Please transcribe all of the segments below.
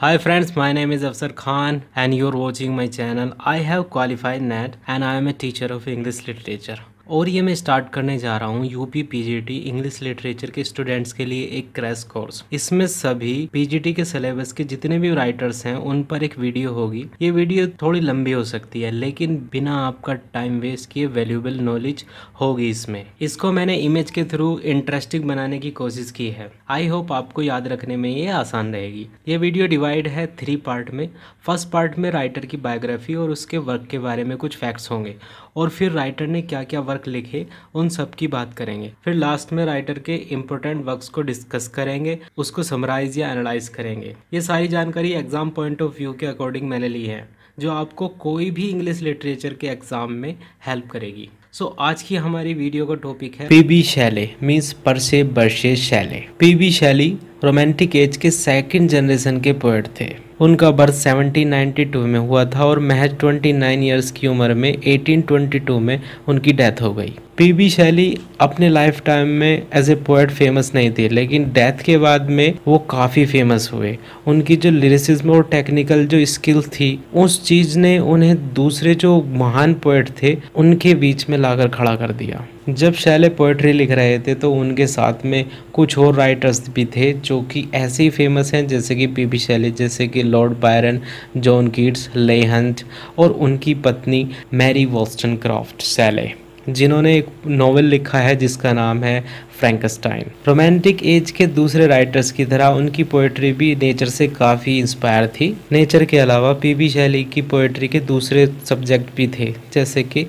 Hi friends, my name is Afsar Khan and you're watching my channel. I have qualified NET, and I am a teacher of English literature. और ये मैं start करने जा रहा हूँ UP PGT English literature के students के लिए एक क्रैश कोर्स इसमें सभी पीजीटी के सिलेबस के जितने भी राइटर्स हैं उन पर एक वीडियो होगी ये वीडियो थोड़ी लंबी हो सकती है लेकिन बिना आपका टाइम वेस्ट किए वैल्यूबल नॉलेज होगी इसमें इसको मैंने इमेज के थ्रू इंटरेस्टिंग बनाने की कोशिश की है आई होप आपको याद रखने में ये आसान रहेगी ये वीडियो डिवाइड है थ्री पार्ट में फर्स्ट पार्ट में राइटर की बायोग्राफी और उसके वर्क के बारे में कुछ फैक्ट्स होंगे और फिर राइटर ने क्या क्या वर्क लिखे उन सब की बात करेंगे फिर लास्ट में राइटर के इम्पोर्टेंट वर्क्स को डिस्कस करेंगे उसको समराइज या एनालाइज करेंगे ये सारी जानकारी एग्ज़ाम पॉइंट ऑफ व्यू के अकॉर्डिंग मैंने ली है जो आपको कोई भी इंग्लिश लिटरेचर के एग्ज़ाम में हेल्प करेगी सो so, आज की हमारी वीडियो का टॉपिक है PB Shelley means Percy Bysshe Shelley PB Shelley romantic age के सेकंड जनरेशन के पोएट थे उनका बर्थ 1792 में हुआ था और महज 29 ईयर्स की उम्र में 1822 में उनकी डेथ हो गई पी बी शैली अपने लाइफ टाइम में एज ए पोएट फेमस नहीं थे लेकिन डेथ के बाद में वो काफ़ी फेमस हुए उनकी जो लिरिसिज्म और टेक्निकल जो स्किल थी उस चीज़ ने उन्हें दूसरे जो महान पोएट थे उनके बीच में लाकर खड़ा कर दिया जब शैले पोएट्री लिख रहे थे तो उनके साथ में कुछ और राइटर्स भी थे जो कि ऐसे ही फेमस हैं जैसे कि पी बी शैली जैसे कि Lord Byron John Keats Leigh Hunt और उनकी पत्नी मैरी वॉस्टन क्राफ्ट शैले जिन्होंने एक नावल लिखा है जिसका नाम है फ्रैंकस्टाइन रोमांटिक एज के दूसरे राइटर्स की तरह उनकी पोइट्री भी नेचर से काफ़ी इंस्पायर थी नेचर के अलावा पी बी शैली की पोइट्री के दूसरे सब्जेक्ट भी थे जैसे कि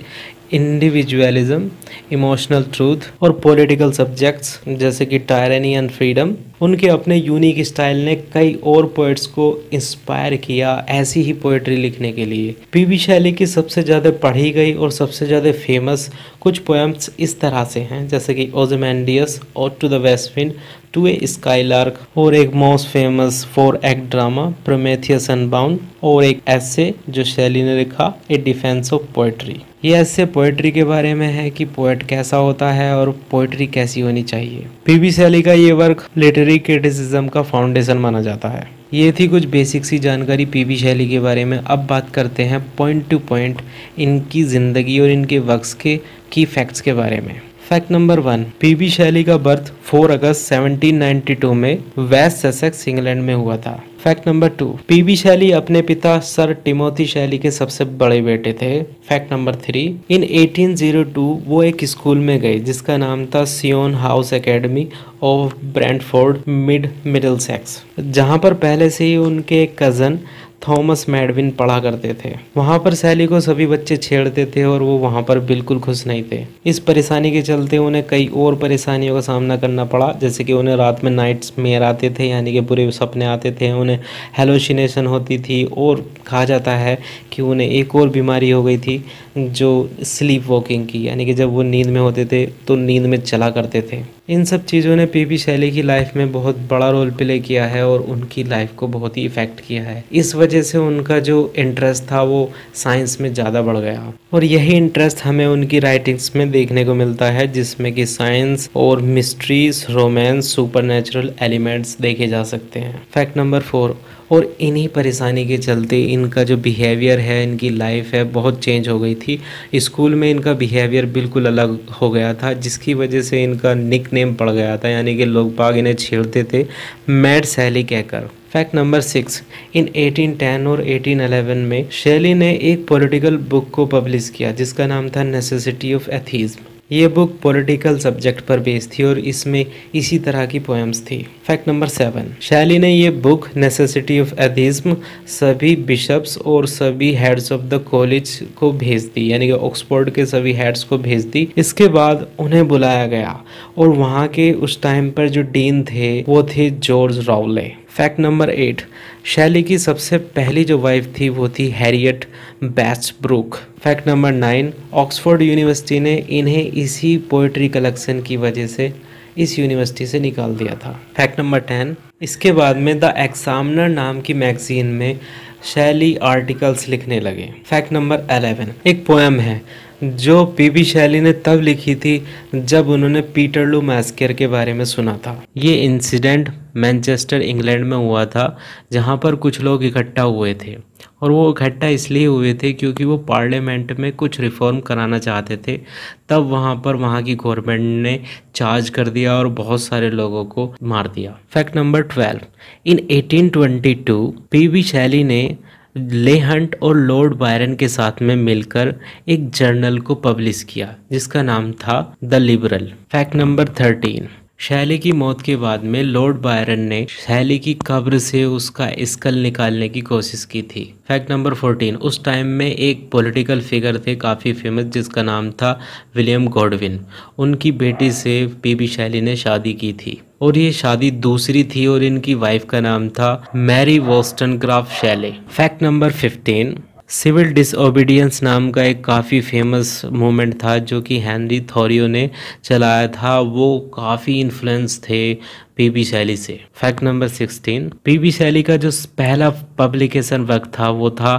इंडिविजुअलिज्म इमोशनल ट्रूथ और पॉलिटिकल सब्जेक्ट्स जैसे कि टायरनी एंड फ्रीडम उनके अपने यूनिक स्टाइल ने कई और पोइट्स को इंस्पायर किया ऐसी ही पोइट्री लिखने के लिए पीवी शैली की सबसे ज़्यादा पढ़ी गई और सबसे ज़्यादा फेमस कुछ पोएम्स इस तरह से हैं जैसे कि ओजमेंडियस और to the west wind to a skylark और एक most famous four act drama Prometheus Unbound और एक ऐसे जो शैली ने लिखा ए डिफेंस ऑफ पोइट्री ये ऐसे पोएट्री के बारे में है कि पोइट कैसा होता है और पोइट्री कैसी होनी चाहिए पी बी सैली का ये वर्क लिटरेरी क्रिटिसिज्म का फाउंडेशन माना जाता है ये थी कुछ बेसिक सी जानकारी पी बी शैली के बारे में अब बात करते हैं पॉइंट टू पॉइंट इनकी ज़िंदगी और इनके वर्क्स के की फैक्ट्स के बारे में fact number one PB Shelley का बर्थ 4 अगस्त 1792 में वेस्ट ससेक्स इंग्लैंड में हुआ था fact number two PB Shelley अपने पिता सर टिमोथी शैली के सबसे बड़े बेटे थे फैक्ट नंबर थ्री इन 1802 वो एक स्कूल में गए जिसका नाम था Syon House Academy of Brentford mid Middlesex जहाँ पर पहले से ही उनके कज़न थॉमस मेडविन पढ़ा करते थे वहाँ पर सैली को सभी बच्चे छेड़ते थे और वो वहाँ पर बिल्कुल खुश नहीं थे इस परेशानी के चलते उन्हें कई और परेशानियों का सामना करना पड़ा जैसे कि उन्हें रात में नाइट्स मेयर आते थे यानी कि बुरे सपने आते थे उन्हें हेलोशिनेशन होती थी और कहा जाता है कि उन्हें एक और बीमारी हो गई थी जो स्लीप वॉकिंग की यानी कि जब वो नींद में होते थे तो नींद में चला करते थे इन सब चीज़ों ने पी पी शैली की लाइफ में बहुत बड़ा रोल प्ले किया है और उनकी लाइफ को बहुत ही इफ़ेक्ट किया है इस वजह से उनका जो इंटरेस्ट था वो साइंस में ज़्यादा बढ़ गया और यही इंटरेस्ट हमें उनकी राइटिंग्स में देखने को मिलता है जिसमें कि साइंस और मिस्ट्रीज रोमांस सुपर एलिमेंट्स देखे जा सकते हैं फैक्ट नंबर फोर और इन्हीं परेशानी के चलते इनका जो बिहेवियर है इनकी लाइफ है बहुत चेंज हो गई थी स्कूल में इनका बिहेवियर बिल्कुल अलग हो गया था जिसकी वजह से इनका निक नेम पड़ गया था यानी कि लोग बाग इन्हें छेड़ते थे मैड सैली कहकर फैक्ट नंबर सिक्स इन 1810 और 1811 में शैली ने एक पॉलिटिकल बुक को पब्लिश किया जिसका नाम था नेसेसिटी ऑफ एथीज़्म ये बुक पॉलिटिकल सब्जेक्ट पर बेस्ड थी और इसमें इसी तरह की पोएम्स थी फैक्ट नंबर सेवन शैली ने ये बुक नेसेसिटी ऑफ एथिज्म सभी बिशप्स और सभी हेड्स ऑफ द कॉलेज को भेज दी यानी कि ऑक्सफोर्ड के सभी हेड्स को भेज दी इसके बाद उन्हें बुलाया गया और वहाँ के उस टाइम पर जो डीन थे वो थे जॉर्ज रावले फैक्ट नंबर एट शैली की सबसे पहली जो वाइफ थी वो थी Harriet Westbrook fact number nine Oxford University ने इन्हें इसी पोइट्री कलेक्शन की वजह से इस यूनिवर्सिटी से निकाल दिया था फैक्ट नंबर टेन इसके बाद में द एग्जामिनर नाम की मैगजीन में शैली आर्टिकल्स लिखने लगे फैक्ट नंबर अलेवन एक पोएम है जो पीबी शैली ने तब लिखी थी जब उन्होंने पीटरलू मैस्कर के बारे में सुना था ये इंसिडेंट मैनचेस्टर इंग्लैंड में हुआ था जहाँ पर कुछ लोग इकट्ठा हुए थे और वो इकट्ठा इसलिए हुए थे क्योंकि वो पार्लियामेंट में कुछ रिफॉर्म कराना चाहते थे तब वहाँ पर वहाँ की गवर्नमेंट ने चार्ज कर दिया और बहुत सारे लोगों को मार दिया फैक्ट नंबर ट्वेल्व इन 1822 वी शैली ने ले हंट और लॉर्ड बायरन के साथ में मिलकर एक जर्नल को पब्लिश किया जिसका नाम था the Liberal fact number thirteen Shelley की मौत के बाद में लॉर्ड बायरन ने शैली की कब्र से उसका स्कल निकालने की कोशिश की थी फैक्ट नंबर 14 उस टाइम में एक पॉलिटिकल फिगर थे काफ़ी फेमस जिसका नाम था विलियम गॉडविन उनकी बेटी से बीबी शैली ने शादी की थी और ये शादी दूसरी थी और इनकी वाइफ का नाम था Mary Wollstonecraft Shelley fact number fifteen civil disobedience नाम का एक काफ़ी फेमस मोमेंट था जो कि हैंनरी थोरियो ने चलाया था वो काफ़ी इन्फ्लुएंस थे पीबी शैली से fact number sixteen PB Shelley का जो पहला पब्लिकेशन वर्क था वो था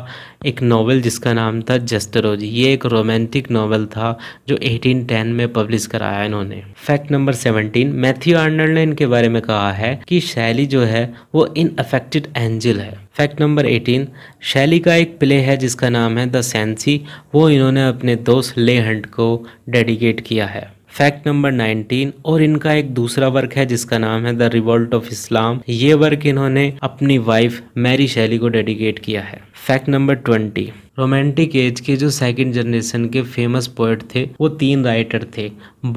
एक नावल जिसका नाम था जस्टरोज ये एक रोमांटिक नावल था जो 1810 में पब्लिश कराया इन्होंने फैक्ट नंबर 17 मैथ्यू आर्नल्ड ने इनके बारे में कहा है कि शैली जो है वो इन अफेक्टेड एंजल है फैक्ट नंबर 18 शैली का एक प्ले है जिसका नाम है द सेंसी वो इन्होंने अपने दोस्त ले हंट को डेडिकेट किया है फैक्ट नंबर 19 और इनका एक दूसरा वर्क है जिसका नाम है द रिवॉल्ट ऑफ इस्लाम ये वर्क इन्होंने अपनी वाइफ मैरी शैली को डेडिकेट किया है फैक्ट नंबर 20 रोमांटिक एज के जो सेकंड जनरेशन के फेमस पोइट थे वो तीन राइटर थे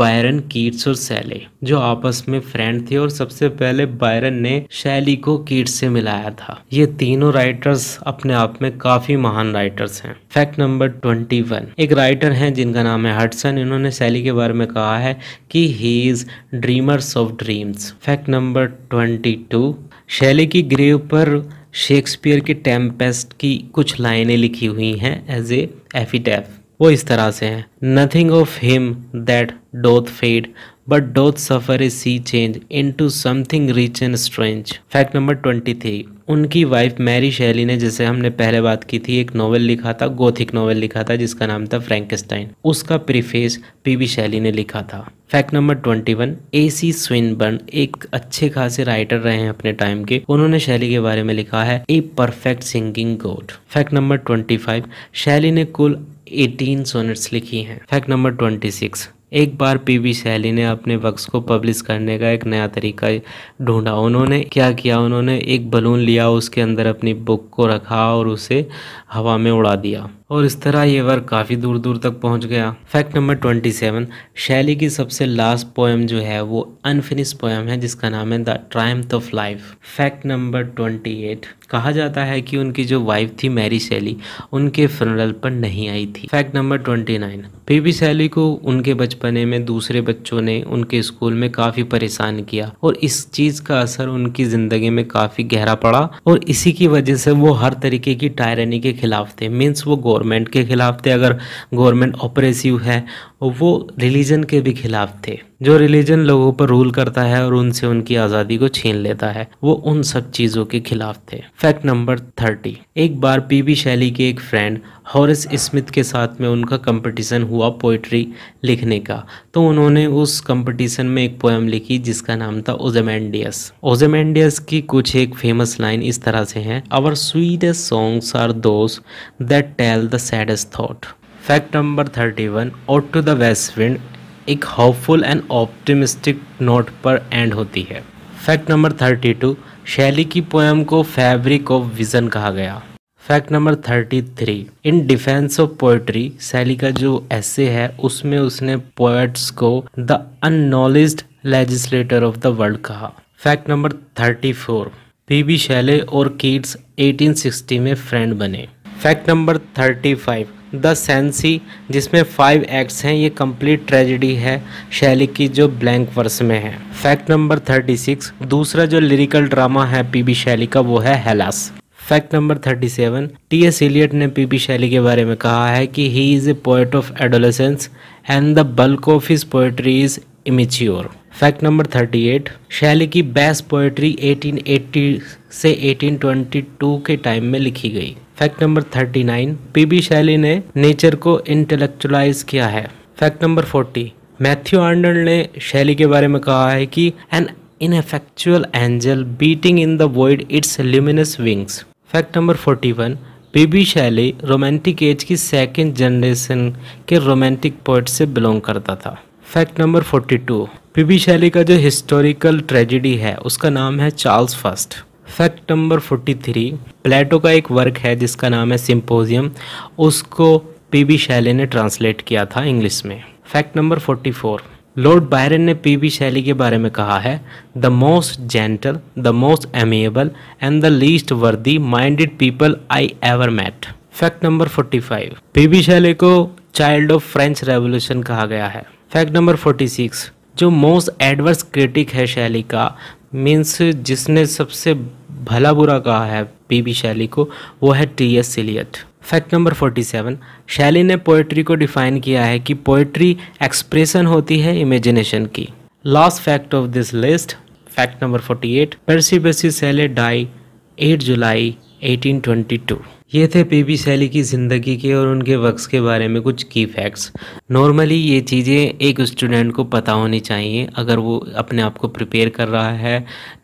बायरन कीट्स और सैले जो आपस में फ्रेंड थे और सबसे पहले बायरन ने शैली को कीट्स से मिलाया था ये तीनों राइटर्स अपने आप में काफी महान राइटर्स हैं फैक्ट नंबर ट्वेंटी वन एक राइटर हैं जिनका नाम है हटसन इन्होंने सैली के बारे में कहा है कि he is dreamers of dreams fact number twenty two Shelley की ग्रेव पर शेक्सपियर की टेम्पेस्ट की कुछ लाइनें लिखी हुई हैं एज ए एफिटैफ वो इस तरह से हैं nothing of him that doth fade but doth suffer a sea change into something rich and strange. Fact number twenty three उनकी वाइफ मैरी शैली ने जैसे हमने पहले बात की थी एक नोवेल लिखा था गोथिक नोवेल लिखा था जिसका नाम था फ्रैंकस्टाइन उसका प्रीफेस पीबी शैली ने लिखा था fact number twenty one A C Swinburne एक अच्छे खासे राइटर रहे हैं अपने टाइम के उन्होंने शैली के बारे में लिखा है a perfect singing god fact number twenty five Shelley ने कुल एटीन सोनेट्स लिखी हैं फैक्ट नंबर ट्वेंटी सिक्स एक बार पीवी शैली ने अपने वक्स को पब्लिश करने का एक नया तरीका ढूंढा उन्होंने क्या किया उन्होंने एक बलून लिया उसके अंदर अपनी बुक को रखा और उसे हवा में उड़ा दिया और इस तरह ये वर्क काफ़ी दूर दूर तक पहुंच गया फैक्ट नंबर ट्वेंटी सेवन शैली की सबसे लास्ट पोएम जो है वो अनफिनिश पोएम है जिसका नाम है the triumph of life fact number twenty eight कहा जाता है कि उनकी जो वाइफ थी मैरी सैली उनके फ्यूनरल पर नहीं आई थी fact number twenty nine baby Shelley को उनके बचपने में दूसरे बच्चों ने उनके स्कूल में काफ़ी परेशान किया और इस चीज़ का असर उनकी ज़िंदगी में काफ़ी गहरा पड़ा और इसी की वजह से वो हर तरीके की टायरनी के खिलाफ थे मीन्स वो गवर्नमेंट के खिलाफ थे अगर गवर्नमेंट ऑपरेसिव है वो रिलीजन के भी खिलाफ थे जो रिलीजन लोगों पर रूल करता है और उनसे उनकी आज़ादी को छीन लेता है वो उन सब चीज़ों के खिलाफ थे फैक्ट नंबर थर्टी एक बार पी बी शैली के एक फ्रेंड हॉरिस स्मिथ के साथ में उनका कंपटीशन हुआ पोइट्री लिखने का तो उन्होंने उस कंपटीशन में एक पोएम लिखी जिसका नाम था ओजेमेंडियस ओजेमेंडियस की कुछ एक फेमस लाइन इस तरह से हैं our sweetest songs are those that tell the saddest thought fact number thirty one ode to the west wind एक होपफुल एंड ऑप्टिमिस्टिक नोट पर एंड होती है fact number thirty two Shelley की poem को फैब्रिक ऑफ विजन कहा गया fact number thirty three in defence of poetry Shelley का जो ऐसे है उसमें उसने पोएट्स को द अनोलेज लेजिस्लेटर ऑफ द वर्ल्ड कहा fact number thirty four PB Shelley और किड्स 1860 में फ्रेंड बने fact number thirty five the Cenci जिसमें फाइव एक्ट्स हैं ये कंप्लीट ट्रेजेडी है शैली की जो ब्लैंक वर्स में है फैक्ट नंबर थर्टी सिक्स दूसरा जो लिरिकल ड्रामा है पीबी शैली का वो है Hellas fact number thirty seven T S Eliot ने पीबी शैली के बारे में कहा है कि he is a poet of adolescence and the bulk of his poetry is immature fact number thirty eight Shelley की बेस्ट पोइट्री 1880 से 1822 के टाइम में लिखी गई fact number thirty nine PB Shelley ने नेचर को इंटेलेक्चुअलाइज किया है fact number forty Matthew Arnold ने शैली के बारे में कहा है कि an ineffectual angel beating in the void its luminous number forty one 41. PB Shelley romantic age की सेकेंड जनरेशन के रोमांटिक पोइट से बिलोंग करता था फैक्ट नंबर 42 पीबी शैली का जो हिस्टोरिकल ट्रेजिडी है उसका नाम है Charles first fact number 43 Plato का एक वर्क है जिसका नाम है सिंपोजियम उसको पीबी शैली ने ट्रांसलेट किया था इंग्लिश में फैक्ट नंबर 44 लॉर्ड बायरन ने पीबी शैली के बारे में कहा है the most gentle the most amiable and the least worldly minded people I ever met fact number 45 PB Shelley को चाइल्ड ऑफ फ्रेंच रेवोल्यूशन कहा गया है फैक्ट नंबर 46 जो मोस्ट एडवर्स क्रिटिक है शैली का मीन्स जिसने सबसे भला बुरा कहा है पीबी शैली को वो है T S Eliot fact number 47 Shelley ने पोइट्री को डिफाइन किया है कि पोइट्री एक्सप्रेशन होती है इमेजिनेशन की last fact of this list fact number 48 at Percy Bysshe Shelley die 8 जुलाई 1822 ये थे बेबी शैली की ज़िंदगी के और उनके वक्स के बारे में कुछ की फैक्ट्स नॉर्मली ये चीज़ें एक स्टूडेंट को पता होनी चाहिए अगर वो अपने आप को प्रिपेयर कर रहा है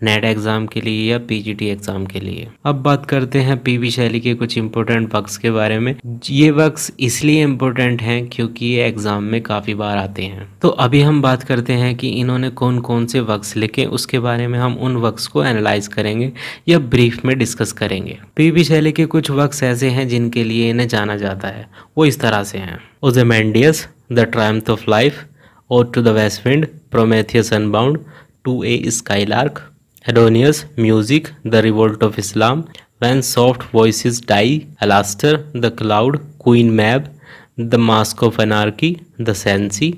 नेट एग्ज़ाम के लिए या पीजीटी एग्ज़ाम के लिए अब बात करते हैं बेबी शैली के कुछ इंपॉर्टेंट वक्स के बारे में ये वक्स इसलिए इम्पोर्टेंट हैं क्योंकि ये एग्ज़ाम में काफ़ी बार आते हैं तो अभी हम बात करते हैं कि इन्होंने कौन कौन से वक्स लिखे उसके बारे में हम उन वक्स को एनालाइज करेंगे या ब्रीफ में डिस्कस करेंगे पी शैली के कुछ वक्स शख्स ऐसे हैं जिनके लिए इन्हें जाना जाता है वो इस तरह से हैं Ozymandias the triumph of life और to the west wind Prometheus Unbound to a skylark Adonais music the revolt of Islam when soft voices die Alastor the cloud queen Mab the mask of anarchy the Cenci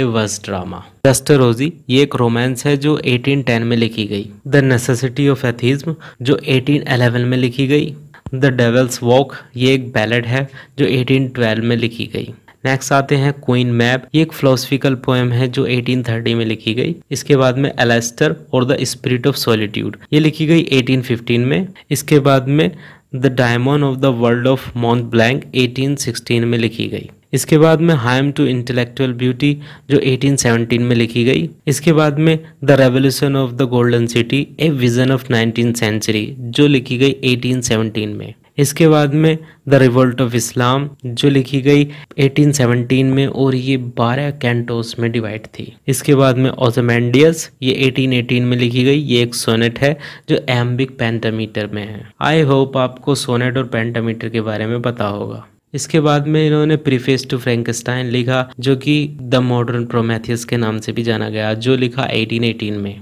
a verse drama डस्टर रोजी ये एक romance है जो 1810 में लिखी गई the necessity of atheism जो 1811 में लिखी गई द डेवल्स वॉक ये एक बैलेड है जो 1812 में लिखी गई नेक्स्ट आते हैं क्वीन मैप ये एक फिलोसफिकल पोएम है जो 1830 में लिखी गई इसके बाद में एलेस्टर और द स्पिरिट ऑफ सॉलिट्यूड ये लिखी गई 1815 में इसके बाद में the diamond of the world of Mount Blanc 1816 में लिखी गई इसके बाद में हाइम टू इंटेलेक्चुअल ब्यूटी जो 1817 में लिखी गई इसके बाद में the revolution of the golden city a vision of nineteen century जो लिखी गई 1817 में इसके बाद में द रिवोल्ट ऑफ इस्लाम जो लिखी गई 1817 में और ये 12 कैंटोस में डिवाइड थी इसके बाद में ऑजमेंडियस ये 1818 में लिखी गई ये एक सोनेट है जो एम्बिक पेंटामीटर में है आई होप आपको सोनेट और पेंटामीटर के बारे में पता होगा इसके बाद में इन्होंने प्रीफेस टू फ्रेंकस्टाइन लिखा जो कि द मॉडर्न प्रोमेथियस के नाम से भी जाना गया जो लिखा 1818 में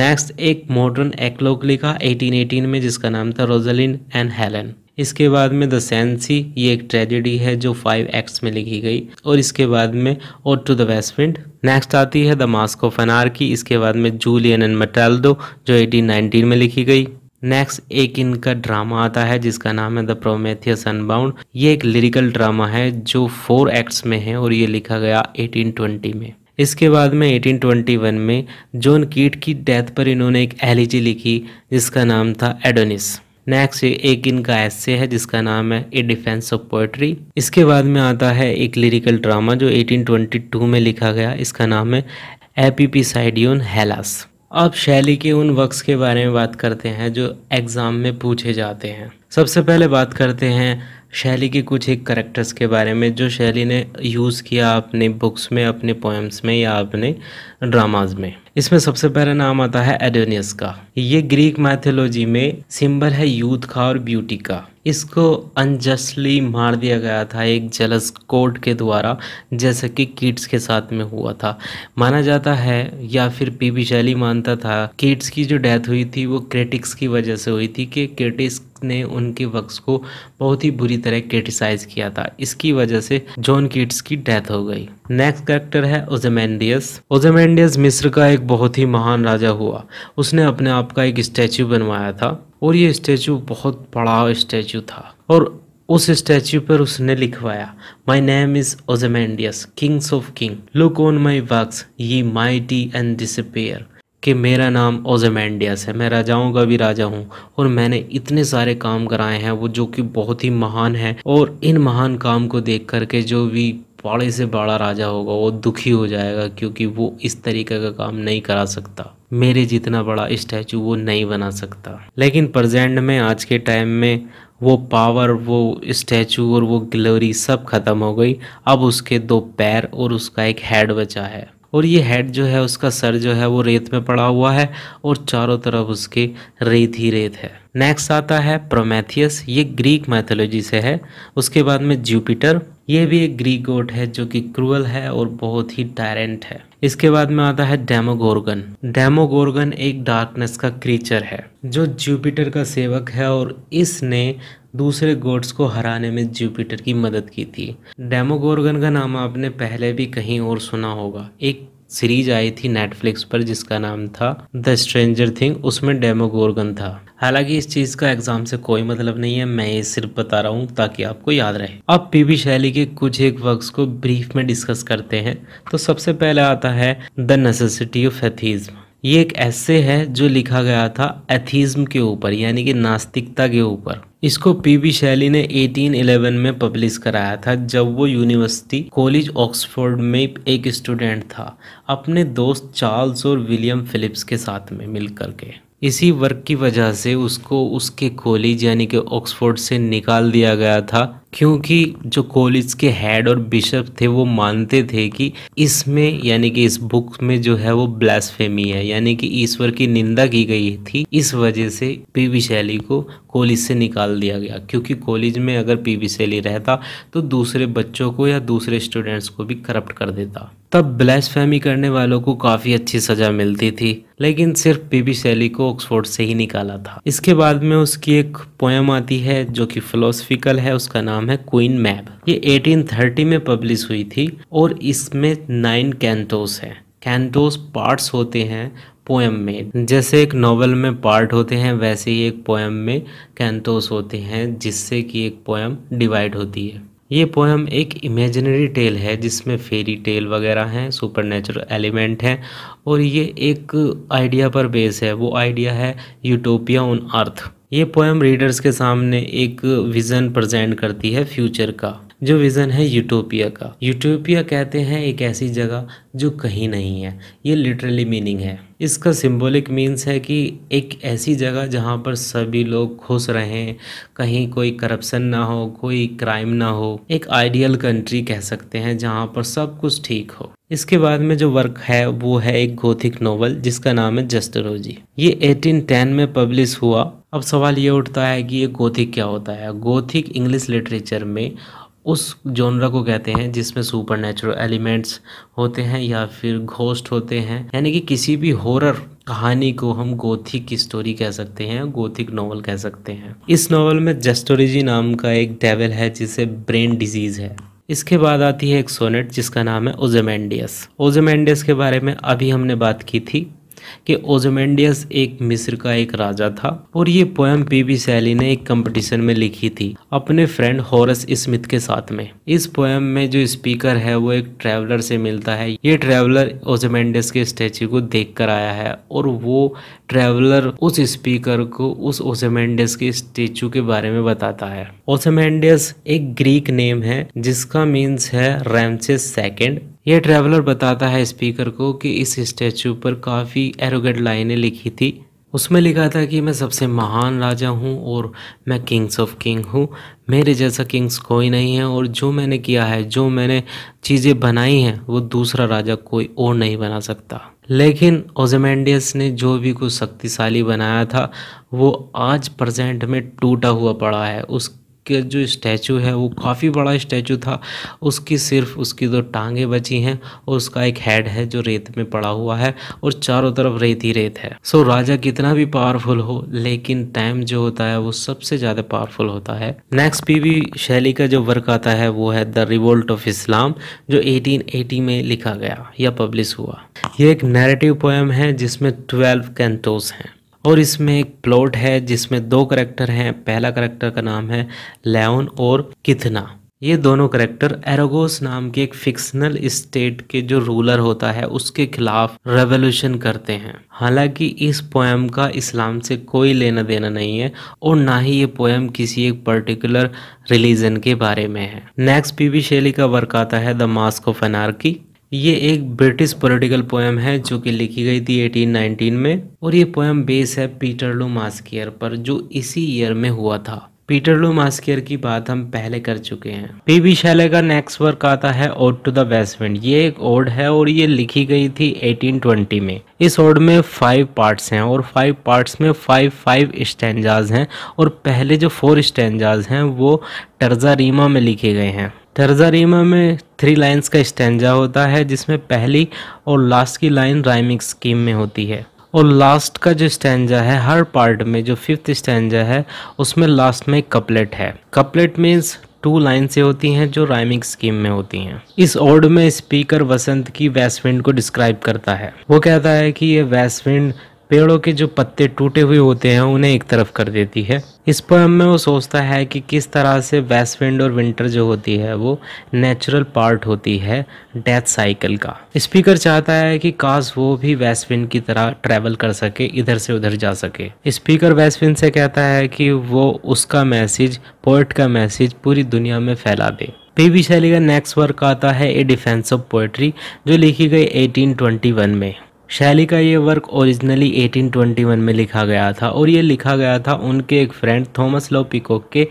नेक्स्ट एक मॉडर्न एक्लोक लिखा 1818 में जिसका नाम था रोजलिन एंड हेलन इसके बाद में द सेंसी ये एक ट्रेजेडी है जो फाइव एक्ट्स में लिखी गई और इसके बाद में और टू द वेस्टविंड नेक्स्ट आती है द मास्क ऑफ की इसके बाद में जूलियन एंड मटेल्डो जो 1819 में लिखी गई नेक्स्ट एक इनका ड्रामा आता है जिसका नाम है द प्रोमेथियस अनबाउंड ये एक लिरिकल ड्रामा है जो फोर एक्ट्स में है और ये लिखा गया 1820 में इसके बाद में 1821 में जॉन कीट की डेथ पर इन्होंने एक एलिजी लिखी जिसका नाम था एडोनिस नेक्स्ट एक इनका ऐसे है जिसका नाम है ए डिफेंस ऑफ पोएट्री इसके बाद में आता है एक लिरिकल ड्रामा जो 1822 में लिखा गया इसका नाम है एपीपी साइडियोन हेलास अब शैली के उन वक्स के बारे में बात करते हैं जो एग्ज़ाम में पूछे जाते हैं सबसे पहले बात करते हैं शैली के कुछ एक करेक्टर्स के बारे में जो शैली ने यूज़ किया अपने बुक्स में अपने पोएम्स में या अपने ड्रामाज में इसमें सबसे पहला नाम आता है एडोनियस का ये ग्रीक मैथोलॉजी में सिंबल है यूथ का और ब्यूटी का इसको अनजस्टली मार दिया गया था एक जलस कोर्ट के द्वारा जैसे कि किड्स के साथ में हुआ था माना जाता है या फिर पी बी शैली मानता था किड्स की जो डेथ हुई थी वो क्रिटिक्स की वजह से हुई थी कि क्रिटिक्स ने उनके वक्स को बहुत ही बुरी तरह क्रिटिसाइज़ किया था इसकी वजह से जॉन किड्स की डेथ हो गई नेक्स्ट कैरेक्टर है ओजेमेंडियस ओजेमेंडियस मिस्र का एक बहुत ही महान राजा हुआ उसने अपने आप का एक स्टैचू बनवाया था और ये स्टैचू बहुत बड़ा स्टैचू था और उस स्टैचू पर उसने लिखवाया my name is Ozymandias kings of king look on my works ye mighty and despair कि मेरा नाम ओजेमेंडियस है मैं राजाओं का भी राजा हूँ और मैंने इतने सारे काम कराए हैं वो जो कि बहुत ही महान है और इन महान काम को देख कर के जो भी बड़े से बड़ा राजा होगा वो दुखी हो जाएगा क्योंकि वो इस तरीके का काम नहीं करा सकता मेरे जितना बड़ा स्टैचू वो नहीं बना सकता लेकिन प्रजेंट में आज के टाइम में वो पावर वो स्टैचू और वो ग्लोरी सब ख़त्म हो गई अब उसके दो पैर और उसका एक हेड बचा है और ये हेड जो है उसका सर जो है वो रेत में पड़ा हुआ है और चारों तरफ उसके रेत ही रेत है नेक्स्ट आता है प्रोमेथियस ये ग्रीक मैथोलॉजी से है उसके बाद में जुपिटर ये भी एक ग्रीक गोट है जो कि क्रूअल है और बहुत ही टायरेंट है इसके बाद में आता है डेमोगोर्गन डेमोगोर्गन एक डार्कनेस का क्रीचर है जो जुपिटर का सेवक है और इसने दूसरे गोड्स को हराने में जुपिटर की मदद की थी डेमोगोर्गन का नाम आपने पहले भी कहीं और सुना होगा एक सीरीज आई थी नेटफ्लिक्स पर जिसका नाम था द स्ट्रेंजर थिंग उसमें डेमोगोर्गन था हालांकि इस चीज का एग्जाम से कोई मतलब नहीं है मैं ये सिर्फ बता रहा हूँ ताकि आपको याद रहे अब पीवी शैली के कुछ एक वर्क्स को ब्रीफ में डिस्कस करते हैं तो सबसे पहले आता है द नेसेसिटी ऑफ एथीज्म ये एक ऐसे है जो लिखा गया था एथीज्म के ऊपर यानी कि नास्तिकता के ऊपर इसको पीबी शैली ने 1811 में पब्लिश कराया था जब वो यूनिवर्सिटी कॉलेज ऑक्सफोर्ड में एक स्टूडेंट था अपने दोस्त चार्ल्स और विलियम फिलिप्स के साथ में मिल के इसी वर्क की वजह से उसको उसके कॉलेज यानी कि ऑक्सफोर्ड से निकाल दिया गया था क्योंकि जो कॉलेज के हेड और बिशप थे वो मानते थे कि इसमें यानी कि इस बुक में जो है वो ब्लास्फेमी है यानी कि ईश्वर की निंदा की गई थी इस वजह से पी वी शैली को कॉलेज से निकाल दिया गया क्योंकि कॉलेज में अगर पी शैली रहता तो दूसरे बच्चों को या दूसरे स्टूडेंट्स को भी करप्ट कर देता तब ब्लैसफेमी करने वालों को काफ़ी अच्छी सज़ा मिलती थी लेकिन सिर्फ पीबी शैली को ऑक्सफोर्ड से ही निकाला था इसके बाद में उसकी एक पोएम आती है जो कि फ़िलोसफिकल है उसका नाम नाम है क्वीन मैप ये 1830 में पब्लिश हुई थी और इसमें नाइन कैंटोस है कैंटोस पार्ट्स होते हैं पोएम में जैसे एक नॉवल में पार्ट होते हैं वैसे ही एक पोएम में कैंटोस होते हैं जिससे कि एक पोएम डिवाइड होती है ये पोएम एक इमेजिनरी टेल है जिसमें फेरी टेल वगैरह हैं सुपर एलिमेंट हैं और ये एक आइडिया पर बेस है वो आइडिया है यूटोपिया ऑन अर्थ ये पोएम रीडर्स के सामने एक विज़न प्रजेंट करती है फ्यूचर का जो विज़न है यूटोपिया का यूटोपिया कहते हैं एक ऐसी जगह जो कहीं नहीं है ये लिटरली मीनिंग है इसका सिंबॉलिक मीन्स है कि एक ऐसी जगह जहाँ पर सभी लोग खुश रहें कहीं कोई करप्शन ना हो कोई क्राइम ना हो एक आइडियल कंट्री कह सकते हैं जहाँ पर सब कुछ ठीक हो इसके बाद में जो वर्क है वो है एक गोथिक नोवेल जिसका नाम है जस्टरोजी ये 1810 में पब्लिश हुआ अब सवाल ये उठता है कि ये गोथिक क्या होता है गोथिक इंग्लिश लिटरेचर में उस जोनरा को कहते हैं जिसमें सुपर नेचुरल एलिमेंट्स होते हैं या फिर घोस्ट होते हैं यानी कि किसी भी हॉरर कहानी को हम गोथिक स्टोरी कह सकते हैं गोथिक नॉवल कह सकते हैं इस नॉवल में जस्टोरिजी नाम का एक डेवल है जिसे ब्रेन डिजीज़ है इसके बाद आती है एक सोनेट जिसका नाम है ओजेमेंडियस ओजेमेंडियस के बारे में अभी हमने बात की थी कि ओजमेंडियस एक मिस्र का एक राजा था और ये पोएम पी बी सैली ने एक कंपटीशन में लिखी थी अपने फ्रेंड हॉरस स्मिथ के साथ में इस पोएम में जो स्पीकर है वो एक ट्रैवलर से मिलता है ये ट्रैवलर ओजमेंडियस के स्टैचू को देख कर आया है और वो ट्रैवलर उस स्पीकर को उस ओसेमेंडियस के स्टेचू के बारे में बताता है ओसेमेंडियस एक ग्रीक नेम है जिसका मीन्स है रैमसेस सेकेंड यह ट्रैवलर बताता है स्पीकर को कि इस स्टैचू पर काफ़ी एरोगेट लाइनें लिखी थी उसमें लिखा था कि मैं सबसे महान राजा हूँ और मैं किंग्स ऑफ किंग हूँ मेरे जैसा किंग्स कोई नहीं है और जो मैंने किया है जो मैंने चीज़ें बनाई हैं वो दूसरा राजा कोई और नहीं बना सकता लेकिन ओजमेंडियस ने जो भी कुछ शक्तिशाली बनाया था वो आज प्रेजेंट में टूटा हुआ पड़ा है उस के जो स्टैचू है वो काफ़ी बड़ा स्टैचू था उसकी सिर्फ उसकी दो टांगे बची हैं और उसका एक हेड है जो रेत में पड़ा हुआ है और चारों तरफ रेत ही रेत है सो राजा कितना भी पावरफुल हो लेकिन टाइम जो होता है वो सबसे ज़्यादा पावरफुल होता है नेक्स्ट पीवी शैली का जो वर्क आता है वो है द रिवोल्ट ऑफ इस्लाम जो 1880 में लिखा गया या पब्लिश हुआ ये एक नैरेटिव पोएम है जिसमें ट्वेल्व कैंटोस हैं और इसमें एक प्लॉट है जिसमें दो करेक्टर हैं पहला करेक्टर का नाम है लेन और किथना ये दोनों करेक्टर एरोगोस नाम के एक फिक्शनल स्टेट के जो रूलर होता है उसके खिलाफ रेवोल्यूशन करते हैं हालांकि इस पोएम का इस्लाम से कोई लेना देना नहीं है और ना ही ये पोएम किसी एक पर्टिकुलर रिलीजन के बारे में है नेक्स्ट पीवी शैली का वर्क आता है द मास्क ऑफ एनार्की ये एक ब्रिटिश पॉलिटिकल पोएम है जो कि लिखी गई थी 1819 में और ये पोएम बेस है लो मास्कियर पर जो इसी ईयर में हुआ था लो मास्कियर की बात हम पहले कर चुके हैं पी बी शैले का नेक्स्ट वर्क आता है ओड टू द वेस्ट ये एक ओड है और ये लिखी गई थी 1820 में इस ओड में फाइव पार्ट्स हैं और फाइव पार्ट्स में फाइव फाइव स्टैंडाज हैं और पहले जो फोर स्टैंडाज हैं वो टर्जा रीमा में लिखे गए हैं तर्जा रीमा में थ्री लाइंस का स्टैंजा होता है जिसमें पहली और लास्ट की लाइन राइमिंग स्कीम में होती है और लास्ट का जो स्टैंजा है हर पार्ट में जो फिफ्थ स्टैंजा है उसमें लास्ट में कपलेट है कपलेट मीन्स टू लाइन से होती हैं जो राइमिंग स्कीम में होती हैं इस ओर्ड में स्पीकर वसंत की वैसविंड को डिस्क्राइब करता है वो कहता है कि ये वैसविंड पेड़ों के जो पत्ते टूटे हुए होते हैं उन्हें एक तरफ कर देती है इस पर में वो सोचता है कि किस तरह से वेस्ट विंड और विंटर जो होती है वो नेचुरल पार्ट होती है डेथ साइकिल का स्पीकर चाहता है कि काश वो भी वेस्ट विंड की तरह ट्रेवल कर सके इधर से उधर जा सके स्पीकर वेस्ट विंड से कहता है कि वो उसका मैसेज पोइट का मैसेज पूरी दुनिया में फैला दे वी शैली का नेक्स्ट वर्क आता है ए डिफेंस ऑफ पोएट्री जो लिखी गई 1821 में शैली का ये वर्क ओरिजिनली 1821 में लिखा गया था और ये लिखा गया था उनके एक फ्रेंड थॉमस लो पिकॉक के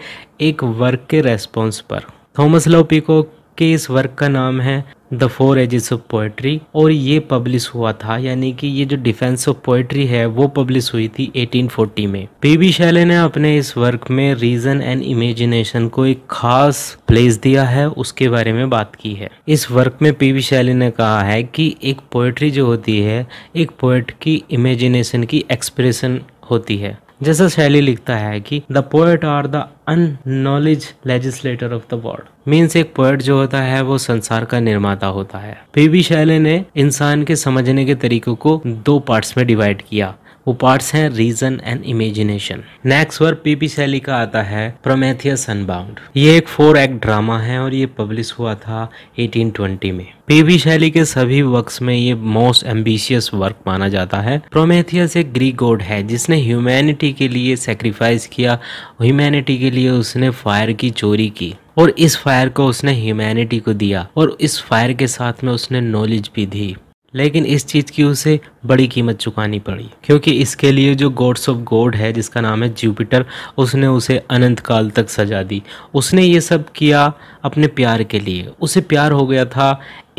एक वर्क के रेस्पॉन्स पर थॉमस लो पिकोक के इस वर्क का नाम है the four ages of poetry और ये पब्लिश हुआ था यानी कि ये जो डिफेंस ऑफ पोएट्री है वो पब्लिश हुई थी 1840 में पीबी शैले ने अपने इस वर्क में रीजन एंड इमेजिनेशन को एक खास प्लेस दिया है उसके बारे में बात की है इस वर्क में पीवी शैले ने कहा है कि एक पोइट्री जो होती है एक पोएट की इमेजिनेशन की एक्सप्रेशन होती है जैसा शैली लिखता है कि द पोएट आर द अन नॉलेज legislator of the world means एक पोएट जो होता है वो संसार का निर्माता होता है बी शैले ने इंसान के समझने के तरीकों को दो पार्ट्स में डिवाइड किया वो पार्ट्स हैं reason and imagination next work P P Shelley का आता है प्रोमेथियस अनबाउंड ये एक फोर एक्ट ड्रामा है और ये पब्लिश हुआ था 1820 में पीवी शैली के सभी वर्क्स में ये मोस्ट एम्बिशियस वर्क माना जाता है प्रोमेथियस एक ग्रीक गॉड है जिसने ह्यूमैनिटी के लिए सेक्रीफाइस किया ह्यूमैनिटी के लिए उसने फायर की चोरी की और इस फायर को उसने ह्यूमैनिटी को दिया और इस फायर के साथ में उसने नॉलेज भी दी लेकिन इस चीज़ की उसे बड़ी कीमत चुकानी पड़ी क्योंकि इसके लिए जो गॉड्स ऑफ गॉड है जिसका नाम है जुपिटर उसने उसे अनंत काल तक सजा दी उसने ये सब किया अपने प्यार के लिए उसे प्यार हो गया था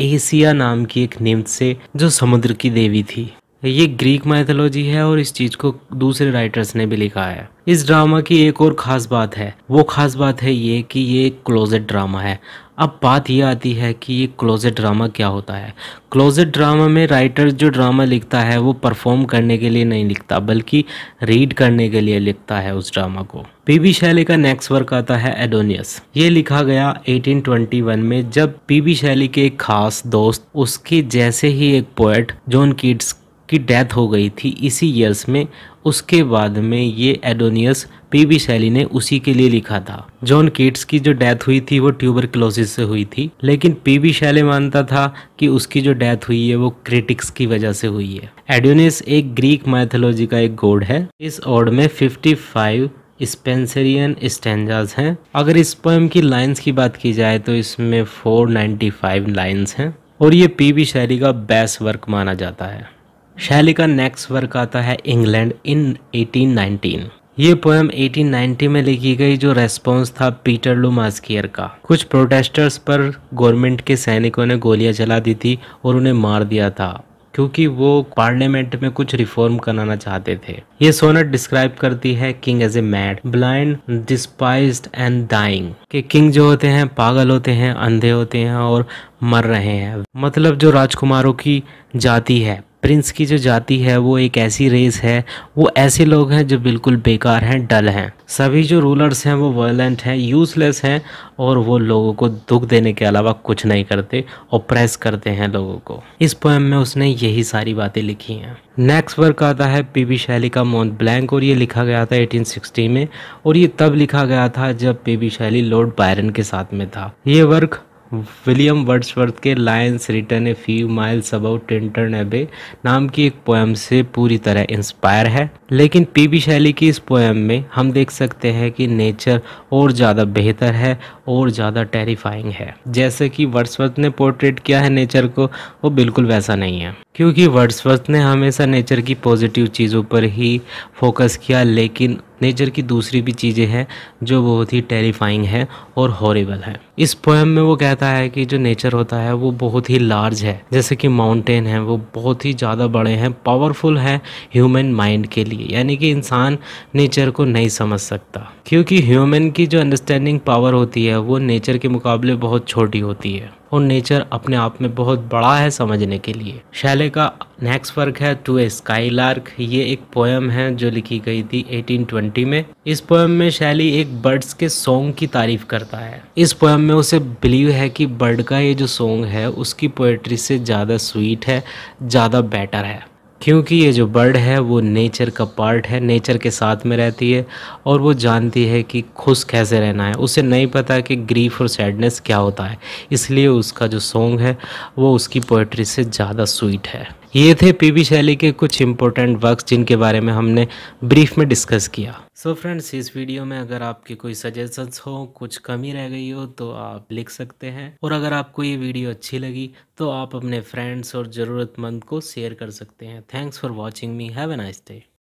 एसिया नाम की एक निम्त से जो समुद्र की देवी थी ये ग्रीक माइथोलॉजी है और इस चीज़ को दूसरे राइटर्स ने भी लिखा है इस ड्रामा की एक और ख़ास बात है वो ख़ास बात है ये कि ये एक क्लोजेड ड्रामा है अब बात यह आती है कि ये क्लोजेड ड्रामा क्या होता है क्लोजेट ड्रामा में राइटर जो ड्रामा लिखता है वो परफॉर्म करने के लिए नहीं लिखता बल्कि रीड करने के लिए लिखता है उस ड्रामा को पीबी शैली का नेक्स्ट वर्क आता है एडोनियस ये लिखा गया 1821 में जब पीबी शैली के एक खास दोस्त उसके जैसे ही एक पोएट जॉन किड्स की डेथ हो गई थी इसी ईयर्स में उसके बाद में ये एडोनियस पी शैली ने उसी के लिए लिखा था जॉन किट्स की जो डेथ हुई थी वो ट्यूबरक्लोसिस से हुई थी लेकिन पी बी शैली मानता था कि उसकी जो डेथ हुई है वो क्रिटिक्स की वजह से हुई है एड्योनिस एक ग्रीक माइथोलॉजी का एक गोड है इस ओड में 55 स्पेंसरियन स्टेंजाज हैं अगर इस पोएम की लाइंस की बात की जाए तो इसमें 495 लाइंस हैं और ये पी वी शैली का बेस्ट वर्क माना जाता है शैली का नेक्स्ट वर्क आता है इंग्लैंड इन 1819 ये पोएम 1890 में लिखी गई जो रेस्पॉन्स था लू मास्कियर का कुछ प्रोटेस्टर्स पर गवर्नमेंट के सैनिकों ने गोलियां चला दी थी और उन्हें मार दिया था क्योंकि वो पार्लियामेंट में कुछ रिफॉर्म कराना चाहते थे ये सोनेट डिस्क्राइब करती है king as a mad blind despise and dying कि किंग जो होते हैं पागल होते हैं अंधे होते हैं और मर रहे हैं मतलब जो राजकुमारों की जाति है प्रिंस की जो जाति है वो एक ऐसी रेस है वो ऐसे लोग हैं जो बिल्कुल बेकार हैं डल हैं सभी जो रूलर्स हैं वो वायलेंट हैं यूज़लेस हैं और वो लोगों को दुख देने के अलावा कुछ नहीं करते और प्रेस करते हैं लोगों को इस पोएम में उसने यही सारी बातें लिखी हैं नेक्स्ट वर्क आता है पीबी शैली का मोन ब्लैंक और ये लिखा गया था 1860 में और ये तब लिखा गया था जब पीबी शैली लॉर्ड बायरन के साथ में था ये वर्क विलियम वर्ड्सवर्थ के lines written a few miles about Tintern Abbey नाम की एक पोएम से पूरी तरह इंस्पायर है लेकिन पीबी शैली की इस पोएम में हम देख सकते हैं कि नेचर और ज़्यादा बेहतर है और ज़्यादा टेरिफाइंग है जैसे कि वर्ड्सवर्थ ने पोर्ट्रेट किया है नेचर को वो बिल्कुल वैसा नहीं है क्योंकि वर्ड्सवर्थ ने हमेशा नेचर की पॉजिटिव चीज़ों पर ही फोकस किया लेकिन नेचर की दूसरी भी चीज़ें हैं जो बहुत ही टेरिफाइंग है और हॉरेबल है इस पोएम में वो कहता है कि जो नेचर होता है वो बहुत ही लार्ज है जैसे कि माउंटेन है वो बहुत ही ज़्यादा बड़े हैं पावरफुल है ह्यूमन माइंड के लिए यानी कि इंसान नेचर को नहीं समझ सकता क्योंकि ह्यूमन की जो अंडरस्टैंडिंग पावर होती है है वो नेचर के मुकाबले बहुत छोटी होती है और नेचर अपने आप में बहुत बड़ा है समझने के लिए शैले का नेक्स्ट वर्क है टू ए स्काई लार्क ये एक पोएम है जो लिखी गई थी 1820 में इस पोएम में शैली एक बर्ड्स के सॉन्ग की तारीफ करता है इस पोएम में उसे बिलीव है कि बर्ड का ये जो सॉन्ग है उसकी पोएट्री से ज़्यादा स्वीट है ज़्यादा बेटर है क्योंकि ये जो बर्ड है वो नेचर का पार्ट है नेचर के साथ में रहती है और वो जानती है कि खुश कैसे रहना है उसे नहीं पता कि ग्रीफ और सैडनेस क्या होता है इसलिए उसका जो सॉन्ग है वो उसकी पोइट्री से ज़्यादा स्वीट है ये थे वी शैली के कुछ इंपॉर्टेंट वर्क जिनके बारे में हमने ब्रीफ में डिस्कस किया सो so फ्रेंड्स इस वीडियो में अगर आपके कोई सजेशंस हो कुछ कमी रह गई हो तो आप लिख सकते हैं और अगर आपको ये वीडियो अच्छी लगी तो आप अपने फ्रेंड्स और ज़रूरतमंद को शेयर कर सकते हैं thanks for watching me have a nice day